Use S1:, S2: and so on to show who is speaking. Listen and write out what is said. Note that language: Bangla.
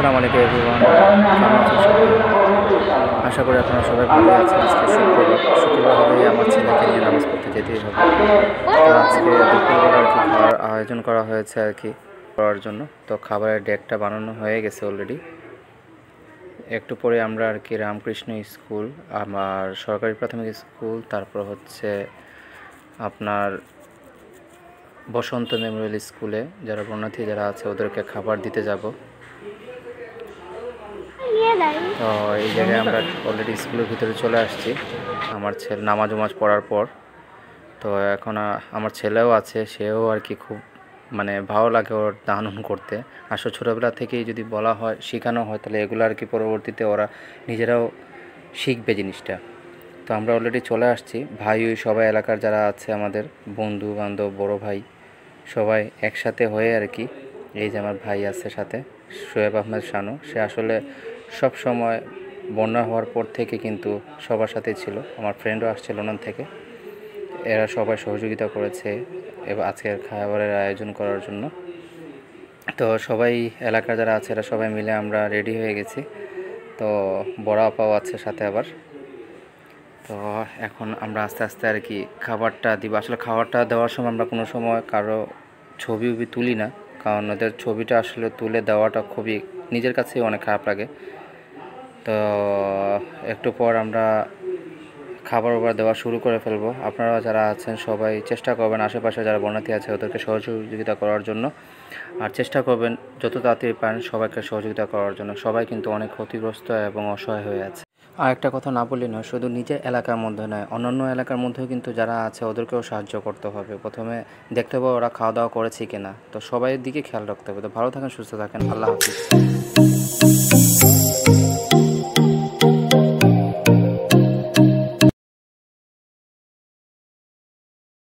S1: আসসালামু আলাইকুম এভরিওয়ান আশা করি আপনারা সবাই ভালো আছেন আজকে শুক্রবার হবে আমার ছেলেকে নিয়ে নামাজ পড়তে যেতেই হবে তো আজকে দুপুরবেলা আর কি খাবার আয়োজন করা হয়েছে আর কি করার জন্য তো খাবারের ডেকটা বানানো হয়ে গেছে অলরেডি একটু পরে আমরা আর কি রামকৃষ্ণ স্কুল আমার সরকারি প্রাথমিক স্কুল তারপর হচ্ছে আপনার বসন্ত মেমোরিয়াল স্কুলে যারা বন্যার্থী যারা আছে ওদেরকে খাবার দিতে যাব তো এই জায়গায় আমরা অলরেডি স্কুলের ভিতরে চলে আসছি আমার ছেলে নামাজ উমাজ পড়ার পর তো এখন আমার ছেলেও আছে সেও আর কি খুব মানে ভালো লাগে ওর দান করতে আসলে ছোটোবেলা থেকেই যদি বলা হয় শেখানো হয় তাহলে এগুলো আর কি পরবর্তীতে ওরা নিজেরাও শিখবে জিনিসটা তো আমরা অলরেডি চলে আসছি ভাই ওই সবাই এলাকার যারা আছে আমাদের বন্ধু বান্ধব বড় ভাই সবাই একসাথে হয়ে আর কি এই যে আমার ভাই আছে সাথে শোয়েব আহমেদ শানু সে আসলে সব সময় বন্যা হওয়ার পর থেকে কিন্তু সবার সাথে ছিল আমার ফ্রেন্ডও আসছে লন্ডন থেকে এরা সবাই সহযোগিতা করেছে এবং আজকের খাবারের আয়োজন করার জন্য তো সবাই এলাকার যারা আছে এরা সবাই মিলে আমরা রেডি হয়ে গেছি তো বড় আপাও আছে সাথে আবার তো এখন আমরা আস্তে আস্তে আর কি খাবারটা দিব আসলে খাবারটা দেওয়ার সময় আমরা কোনো সময় কারো ছবি উবি তুলি না কারণ ওদের ছবিটা আসলে তুলে দেওয়াটা খুবই নিজের কাছেই অনেক খারাপ লাগে তো একটু পর আমরা খাবার ওবার দেওয়া শুরু করে ফেলবো আপনারা যারা আছেন সবাই চেষ্টা করবেন আশেপাশে যারা বনাতি আছে ওদেরকে সহযোগিতা করার জন্য আর চেষ্টা করবেন যত তাড়াতাড়ি পারেন সবাইকে সহযোগিতা করার জন্য সবাই কিন্তু অনেক ক্ষতিগ্রস্ত এবং অসহায় হয়ে আছে আর একটা কথা না বললে নয় শুধু নিজের এলাকার মধ্যে নয় অন্যান্য এলাকার মধ্যেও কিন্তু যারা আছে ওদেরকেও সাহায্য করতে হবে প্রথমে দেখতে পাবো ওরা খাওয়া দাওয়া করেছে কিনা তো সবাইয়ের দিকে খেয়াল রাখতে হবে তো ভালো থাকেন সুস্থ থাকেন আল্লাহ হাফিজ